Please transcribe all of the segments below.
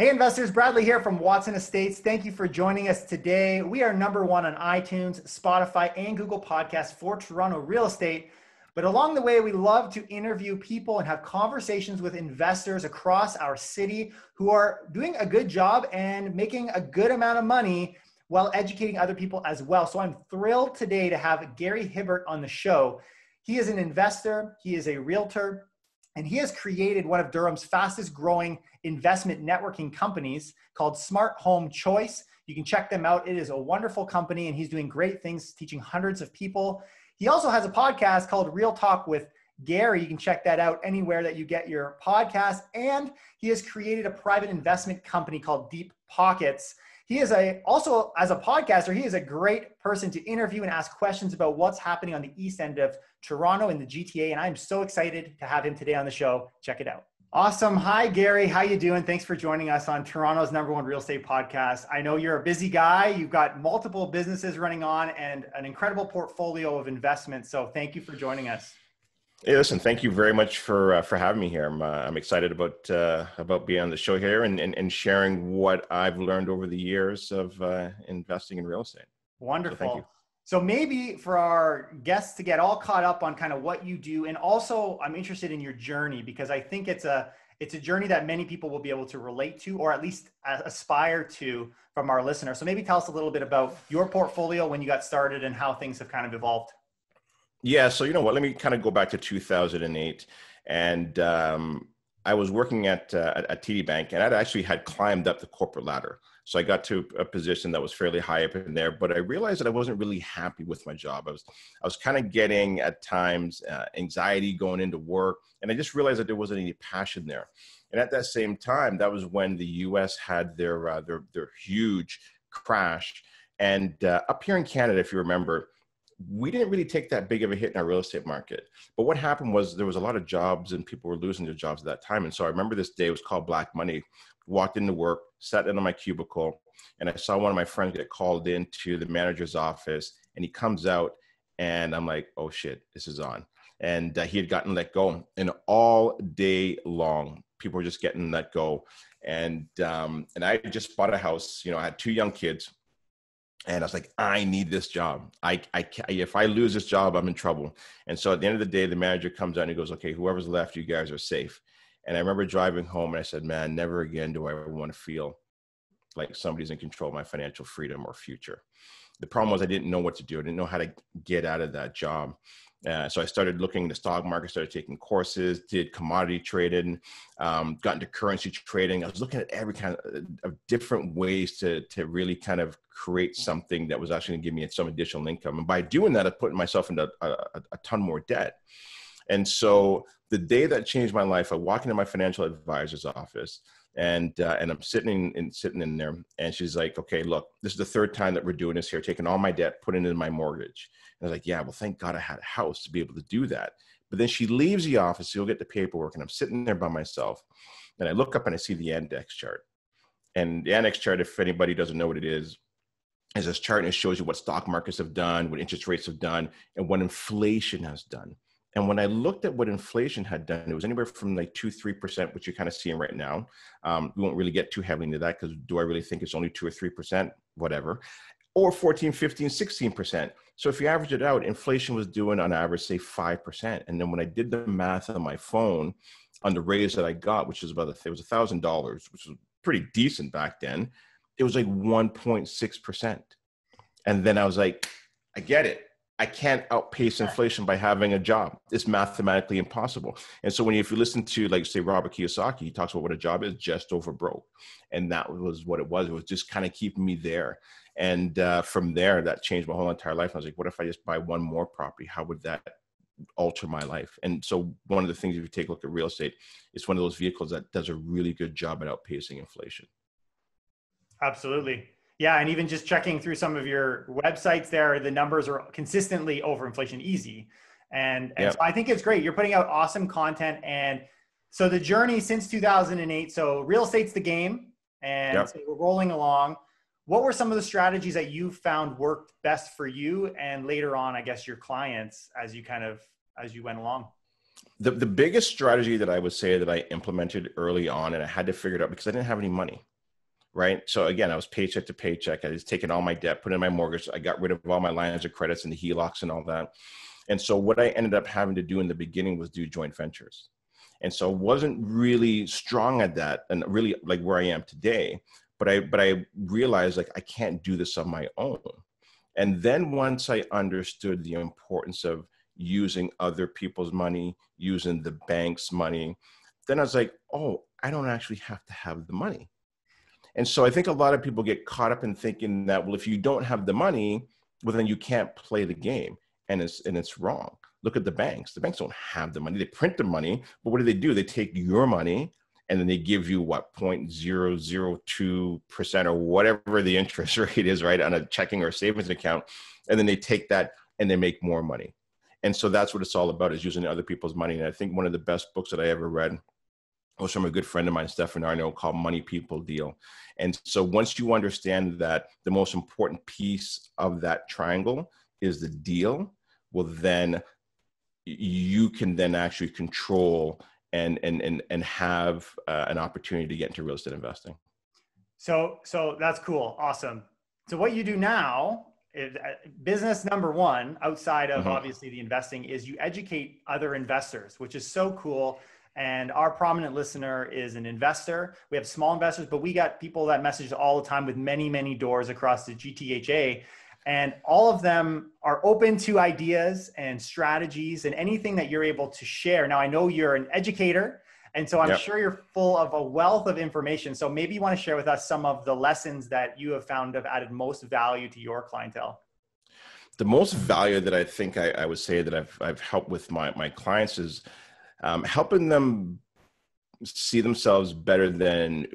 Hey, investors, Bradley here from Watson Estates. Thank you for joining us today. We are number one on iTunes, Spotify, and Google Podcasts for Toronto real estate. But along the way, we love to interview people and have conversations with investors across our city who are doing a good job and making a good amount of money while educating other people as well. So I'm thrilled today to have Gary Hibbert on the show. He is an investor, he is a realtor, and he has created one of Durham's fastest growing investment networking companies called Smart Home Choice. You can check them out. It is a wonderful company and he's doing great things, teaching hundreds of people. He also has a podcast called Real Talk with Gary. You can check that out anywhere that you get your podcast. And he has created a private investment company called Deep Pockets. He is a also as a podcaster, he is a great person to interview and ask questions about what's happening on the east end of Toronto in the GTA. And I'm so excited to have him today on the show. Check it out. Awesome. Hi, Gary. How you doing? Thanks for joining us on Toronto's number one real estate podcast. I know you're a busy guy. You've got multiple businesses running on and an incredible portfolio of investments. So thank you for joining us. Hey, listen, thank you very much for uh, for having me here. I'm uh, I'm excited about uh, about being on the show here and, and, and sharing what I've learned over the years of uh, investing in real estate. Wonderful. So, so maybe for our guests to get all caught up on kind of what you do, and also I'm interested in your journey because I think it's a it's a journey that many people will be able to relate to or at least uh, aspire to from our listeners. So maybe tell us a little bit about your portfolio when you got started and how things have kind of evolved. Yeah, so you know what? Let me kind of go back to 2008, and um, I was working at uh, at TD Bank, and I'd actually had climbed up the corporate ladder. So I got to a position that was fairly high up in there, but I realized that I wasn't really happy with my job. I was, I was kind of getting at times uh, anxiety going into work, and I just realized that there wasn't any passion there. And at that same time, that was when the U.S. had their uh, their their huge crash, and uh, up here in Canada, if you remember, we didn't really take that big of a hit in our real estate market. But what happened was there was a lot of jobs and people were losing their jobs at that time. And so I remember this day was called Black Money. Walked into work, sat down in my cubicle, and I saw one of my friends get called into the manager's office. And he comes out, and I'm like, "Oh shit, this is on." And uh, he had gotten let go, and all day long, people were just getting let go. And um, and I just bought a house. You know, I had two young kids and I was like, I need this job. I, I, if I lose this job, I'm in trouble. And so at the end of the day, the manager comes out and he goes, okay, whoever's left, you guys are safe. And I remember driving home and I said, man, never again do I want to feel like somebody's in control of my financial freedom or future. The problem was I didn't know what to do. I didn't know how to get out of that job. Uh, so I started looking at the stock market, started taking courses, did commodity trading, um, got into currency trading. I was looking at every kind of, of different ways to, to really kind of create something that was actually going to give me some additional income. And by doing that, I put myself into a, a, a ton more debt. And so the day that changed my life, I walk into my financial advisor's office and uh, and I'm sitting in sitting in there, and she's like, "Okay, look, this is the third time that we're doing this here, taking all my debt, putting it in my mortgage." I was like, yeah, well, thank God I had a house to be able to do that. But then she leaves the office, you'll get the paperwork, and I'm sitting there by myself. And I look up and I see the index chart. And the index chart, if anybody doesn't know what it is, is this chart and it shows you what stock markets have done, what interest rates have done, and what inflation has done. And when I looked at what inflation had done, it was anywhere from like two, three percent, which you're kind of seeing right now. Um, we won't really get too heavily into that because do I really think it's only two or three percent? Whatever or 14, 15, 16%. So if you average it out, inflation was doing on average, say 5%. And then when I did the math on my phone on the raise that I got, which is about, a, it was $1,000, which was pretty decent back then, it was like 1.6%. And then I was like, I get it. I can't outpace inflation by having a job. It's mathematically impossible. And so when you, if you listen to like say Robert Kiyosaki, he talks about what a job is just over broke. And that was what it was. It was just kind of keeping me there. And uh, from there, that changed my whole entire life. I was like, what if I just buy one more property? How would that alter my life? And so, one of the things, if you take a look at real estate, it's one of those vehicles that does a really good job at outpacing inflation. Absolutely. Yeah, and even just checking through some of your websites there, the numbers are consistently over inflation easy. And, and yep. so I think it's great. You're putting out awesome content. And so the journey since 2008, so real estate's the game, and yep. so we're rolling along what were some of the strategies that you found worked best for you and later on i guess your clients as you kind of as you went along the, the biggest strategy that i would say that i implemented early on and i had to figure it out because i didn't have any money right so again i was paycheck to paycheck i was taking all my debt put in my mortgage i got rid of all my lines of credits and the helocs and all that and so what i ended up having to do in the beginning was do joint ventures and so wasn't really strong at that and really like where i am today but I but I realized like I can't do this on my own. And then once I understood the importance of using other people's money, using the bank's money, then I was like, oh, I don't actually have to have the money. And so I think a lot of people get caught up in thinking that, well, if you don't have the money, well, then you can't play the game. And it's, and it's wrong. Look at the banks. The banks don't have the money. They print the money, but what do they do? They take your money and then they give you what 0.002% or whatever the interest rate is right on a checking or savings account and then they take that and they make more money and so that's what it's all about is using other people's money and i think one of the best books that i ever read was from a good friend of mine stefan arno called money people deal and so once you understand that the most important piece of that triangle is the deal well then you can then actually control and and and and have uh, an opportunity to get into real estate investing. So so that's cool, awesome. So what you do now is uh, business number one outside of mm-hmm. obviously the investing is you educate other investors, which is so cool. And our prominent listener is an investor. We have small investors, but we got people that message all the time with many many doors across the GTHA and all of them are open to ideas and strategies and anything that you're able to share. Now, I know you're an educator, and so I'm yep. sure you're full of a wealth of information. So maybe you want to share with us some of the lessons that you have found have added most value to your clientele. The most value that I think I, I would say that I've, I've helped with my, my clients is um, helping them see themselves better than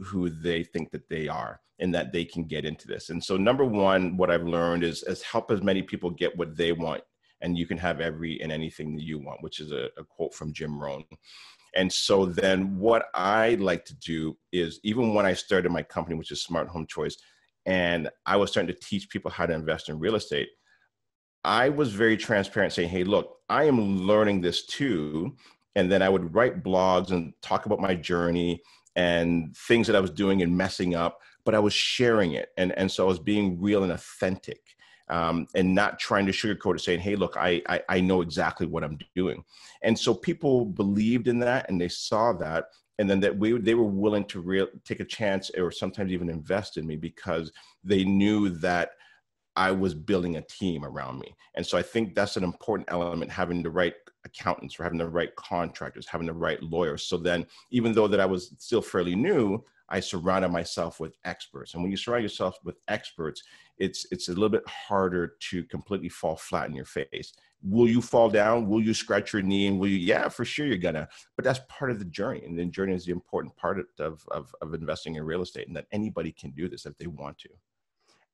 who they think that they are and that they can get into this. And so, number one, what I've learned is, is help as many people get what they want, and you can have every and anything that you want, which is a, a quote from Jim Rohn. And so, then what I like to do is, even when I started my company, which is Smart Home Choice, and I was starting to teach people how to invest in real estate, I was very transparent saying, hey, look, I am learning this too. And then I would write blogs and talk about my journey and things that I was doing and messing up but I was sharing it. And, and so I was being real and authentic. Um, and not trying to sugarcoat it, saying, "Hey, look, I, I, I know exactly what I'm doing," and so people believed in that and they saw that, and then that we they were willing to real, take a chance or sometimes even invest in me because they knew that I was building a team around me, and so I think that's an important element: having the right accountants, or having the right contractors, having the right lawyers. So then, even though that I was still fairly new, I surrounded myself with experts. And when you surround yourself with experts, it's it's a little bit harder to completely fall flat in your face. Will you fall down? Will you scratch your knee? And will you? Yeah, for sure you're gonna. But that's part of the journey, and the journey is the important part of of, of investing in real estate, and that anybody can do this if they want to.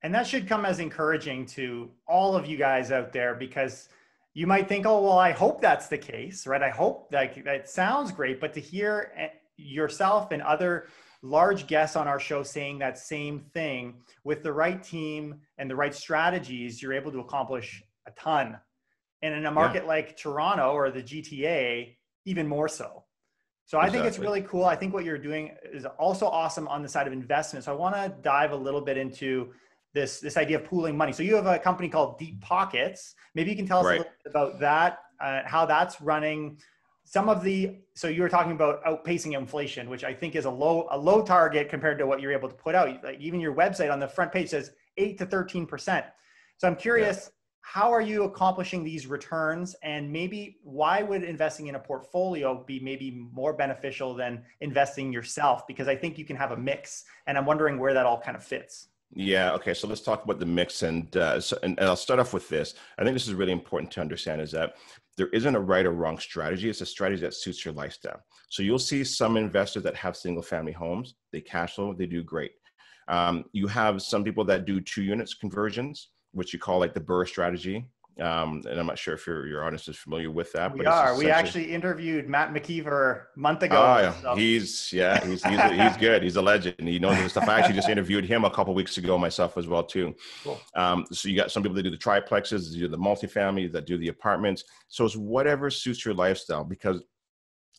And that should come as encouraging to all of you guys out there because you might think, oh well, I hope that's the case, right? I hope that that sounds great, but to hear eh, yourself and other large guests on our show saying that same thing. With the right team and the right strategies, you're able to accomplish a ton. And in a market yeah. like Toronto or the GTA, even more so. So I think it's really cool. I think what you're doing is also awesome on the side of investment. So I want to dive a little bit into this this idea of pooling money. So you have a company called Deep Pockets. Maybe you can tell us right. a little bit about that, uh, how that's running, some of the so you were talking about outpacing inflation which i think is a low a low target compared to what you're able to put out like even your website on the front page says 8 to 13% so i'm curious yeah. how are you accomplishing these returns and maybe why would investing in a portfolio be maybe more beneficial than investing yourself because i think you can have a mix and i'm wondering where that all kind of fits yeah. Okay. So let's talk about the mix, and, uh, so, and, and I'll start off with this. I think this is really important to understand is that there isn't a right or wrong strategy. It's a strategy that suits your lifestyle. So you'll see some investors that have single family homes, they cash flow, they do great. Um, you have some people that do two units conversions, which you call like the Burr strategy um, and I'm not sure if your, your audience is familiar with that. We are. Essentially... We actually interviewed Matt McKeever a month ago. Oh, yeah. So. He's, yeah, he's, he's, he's good. He's a legend. He knows his stuff. I actually just interviewed him a couple weeks ago myself as well, too. Cool. Um, so you got some people that do the triplexes, do the multifamily, that do the apartments. So it's whatever suits your lifestyle because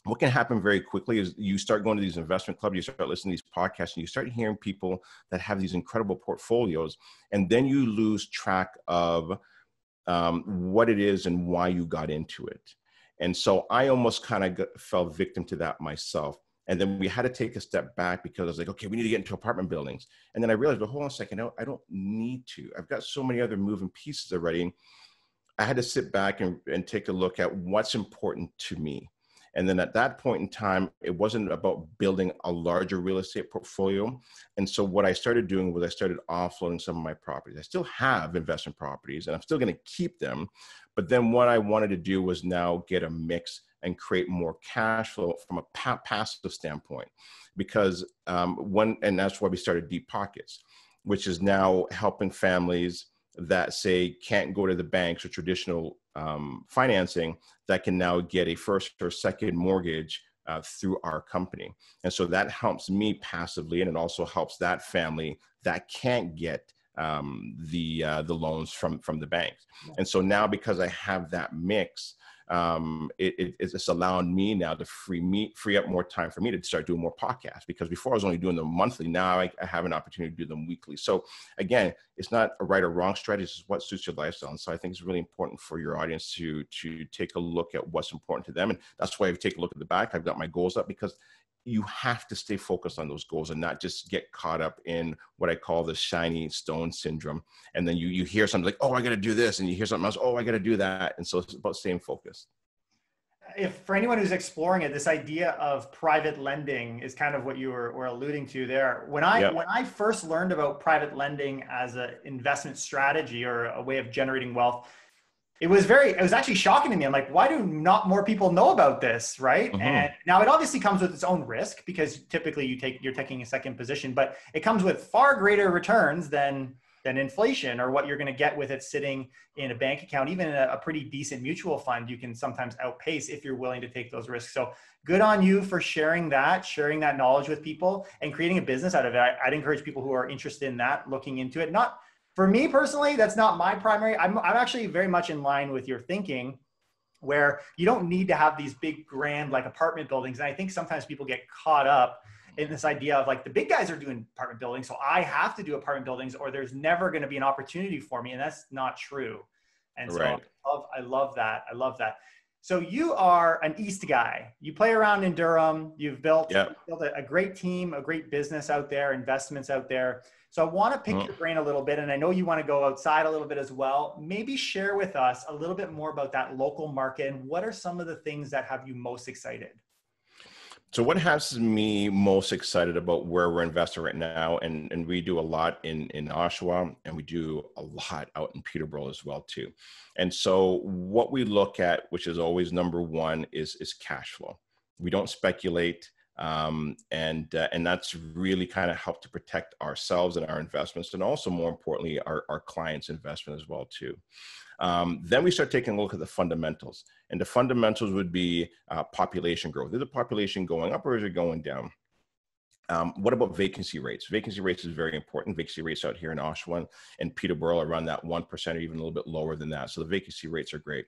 what can happen very quickly is you start going to these investment clubs, you start listening to these podcasts, and you start hearing people that have these incredible portfolios, and then you lose track of – um, what it is and why you got into it. And so I almost kind of fell victim to that myself. And then we had to take a step back because I was like, okay, we need to get into apartment buildings. And then I realized, well, hold on a second, I don't need to. I've got so many other moving pieces already. I had to sit back and, and take a look at what's important to me. And then at that point in time, it wasn't about building a larger real estate portfolio. And so what I started doing was I started offloading some of my properties. I still have investment properties and I'm still going to keep them. But then what I wanted to do was now get a mix and create more cash flow from a pa- passive standpoint because um, one and that's why we started deep pockets which is now helping families that say can't go to the banks or traditional um, financing that can now get a first or second mortgage uh, through our company. And so that helps me passively, and it also helps that family that can't get um, the uh, the loans from from the banks. And so now because I have that mix, um, it, it, it's allowing me now to free me free up more time for me to start doing more podcasts because before I was only doing them monthly. Now I, I have an opportunity to do them weekly. So again, it's not a right or wrong strategy. It's what suits your lifestyle. And so I think it's really important for your audience to to take a look at what's important to them. And that's why I've taken a look at the back. I've got my goals up because you have to stay focused on those goals and not just get caught up in what I call the shiny stone syndrome. And then you you hear something like, oh, I got to do this, and you hear something else, oh, I got to do that. And so it's about staying focused. If for anyone who's exploring it, this idea of private lending is kind of what you were, were alluding to there. When I yep. when I first learned about private lending as an investment strategy or a way of generating wealth, it was very it was actually shocking to me i'm like why do not more people know about this right mm-hmm. and now it obviously comes with its own risk because typically you take you're taking a second position but it comes with far greater returns than than inflation or what you're going to get with it sitting in a bank account even in a, a pretty decent mutual fund you can sometimes outpace if you're willing to take those risks so good on you for sharing that sharing that knowledge with people and creating a business out of it I, i'd encourage people who are interested in that looking into it not for me personally, that's not my primary. I'm, I'm actually very much in line with your thinking where you don't need to have these big grand like apartment buildings. And I think sometimes people get caught up in this idea of like the big guys are doing apartment buildings, so I have to do apartment buildings or there's never going to be an opportunity for me. And that's not true. And so right. I, love, I love that. I love that. So you are an East guy. You play around in Durham. You've built, yep. built a, a, great team, a great business out there, investments out there. So I want to pick mm. your brain a little bit, and I know you want to go outside a little bit as well. Maybe share with us a little bit more about that local market and what are some of the things that have you most excited? So what has me most excited about where we're investing right now, and, and we do a lot in, in Oshawa and we do a lot out in Peterborough as well too. And so what we look at, which is always number one, is, is cash flow. We don't speculate um, and, uh, and that's really kind of helped to protect ourselves and our investments and also more importantly, our, our clients investment as well too. Um, then we start taking a look at the fundamentals. And the fundamentals would be uh, population growth. Is the population going up or is it going down? Um, what about vacancy rates? Vacancy rates is very important. Vacancy rates out here in Oshawa and Peterborough are around that 1% or even a little bit lower than that. So the vacancy rates are great.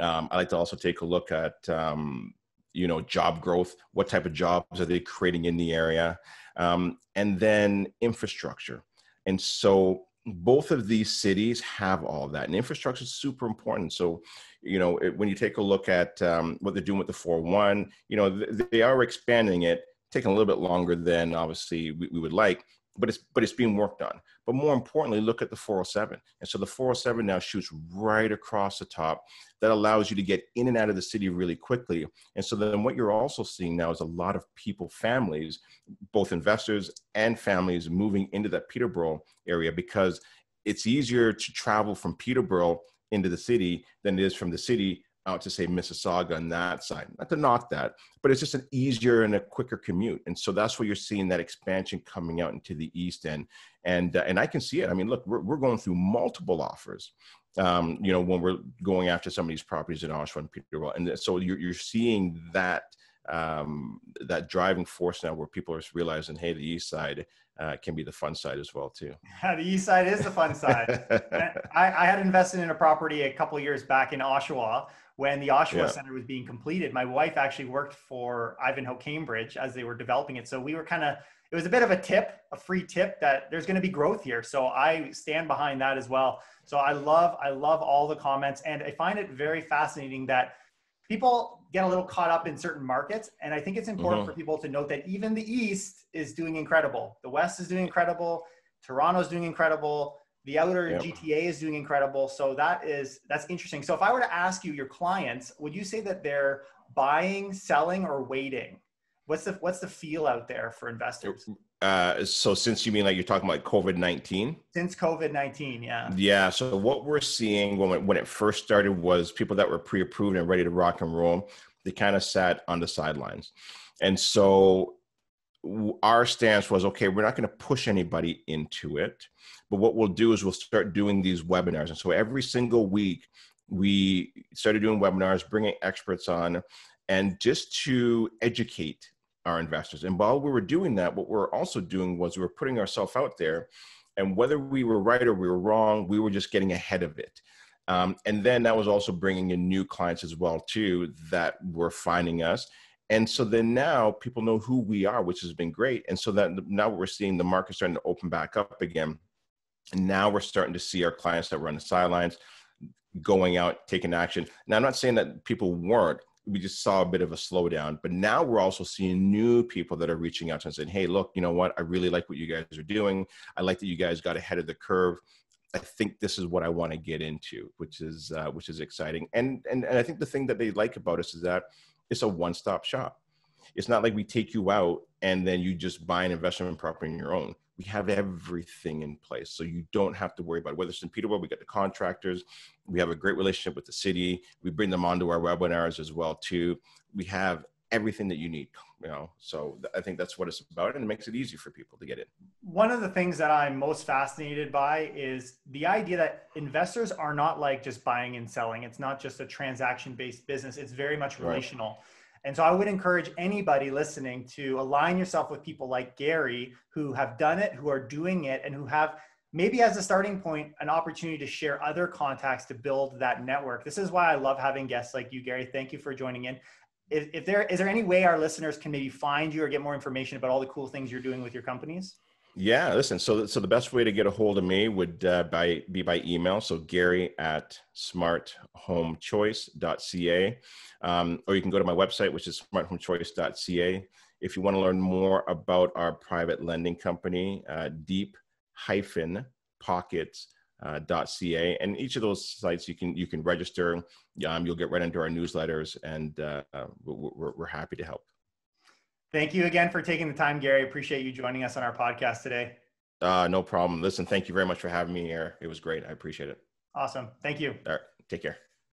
Um, I like to also take a look at, um, you know, job growth. What type of jobs are they creating in the area? Um, and then infrastructure. And so both of these cities have all of that and infrastructure is super important so you know it, when you take a look at um, what they're doing with the 4-1 you know th- they are expanding it taking a little bit longer than obviously we, we would like but it's but it's being worked on. But more importantly, look at the 407. And so the 407 now shoots right across the top. That allows you to get in and out of the city really quickly. And so then what you're also seeing now is a lot of people, families, both investors and families moving into that Peterborough area because it's easier to travel from Peterborough into the city than it is from the city out to say Mississauga on that side. Not to knock that, but it's just an easier and a quicker commute. And so that's where you're seeing that expansion coming out into the east end. And uh, and I can see it. I mean, look, we're, we're going through multiple offers. Um, you know, when we're going after some of these properties in Oshawa and Peterborough, and so you're you're seeing that um, that driving force now where people are realizing, hey, the East Side uh, can be the fun side as well too. the East Side is the fun side. I, I, had invested in a property a couple years back in Oshawa when the Oshawa yeah. Center was being completed. My wife actually worked for Ivanhoe Cambridge as they were developing it, so we were kind of it was a bit of a tip, a free tip that there's going to be growth here. So I stand behind that as well. So I love I love all the comments, and I find it very fascinating that people get a little caught up in certain markets. And I think it's important mm-hmm. for people to note that even the East is doing incredible. The West is doing incredible. Toronto's doing incredible. The outer yep. GTA is doing incredible. So that is that's interesting. So if I were to ask you your clients, would you say that they're buying, selling, or waiting? What's the what's the feel out there for investors? uh, so since you mean like you're talking about COVID nineteen? Since COVID nineteen, yeah. Yeah. So what we're seeing when when it first started was people that were pre approved and ready to rock and roll. They kind of sat on the sidelines, and so our stance was okay. We're not going to push anybody into it, but what we'll do is we'll start doing these webinars, and so every single week we started doing webinars, bringing experts on, and just to educate our investors. And while we were doing that, what we were also doing was we were putting ourselves out there. And whether we were right or we were wrong, we were just getting ahead of it. Um, and then that was also bringing in new clients as well too that were finding us. And so then now people know who we are, which has been great. And so that now we're seeing the market starting to open back up again. And now we're starting to see our clients that were on the sidelines going out, taking action. Now I'm not saying that people weren't, we just saw a bit of a slowdown. But now we're also seeing new people that are reaching out to us and saying, hey, look, you know what? I really like what you guys are doing. I like that you guys got ahead of the curve. I think this is what I want to get into, which is uh, which is exciting. And, and and I think the thing that they like about us is that it's a one-stop shop. It's not like we take you out and then you just buy an investment property on your own we have everything in place. So you don't have to worry about it. whether it's in Peterborough, we got the contractors, we have a great relationship with the city. We bring them onto our webinars as well too. We have everything that you need, you know? So th- I think that's what it's about and it makes it easy for people to get in. One of the things that I'm most fascinated by is the idea that investors are not like just buying and selling. It's not just a transaction based business. It's very much relational. Right and so I would encourage anybody listening to align yourself with people like Gary who have done it, who are doing it, and who have maybe as a starting point an opportunity to share other contacts to build that network. This is why I love having guests like you, Gary. Thank you for joining in. If, if there is there any way our listeners can maybe find you or get more information about all the cool things you're doing with your companies? Yeah, listen. So, so the best way to get a hold of me would uh, by be by email. So Gary at smarthomechoice.ca, um, or you can go to my website, which is smarthomechoice.ca. If you want to learn more about our private lending company, uh, Deep Hyphen Pockets. Uh, .ca and each of those sites you can you can register um, you'll get right into our newsletters and uh, uh we're, we're happy to help Thank you again for taking the time, Gary. Appreciate you joining us on our podcast today. Uh, no problem. Listen, thank you very much for having me here. It was great. I appreciate it. Awesome. Thank you. All right. Take care.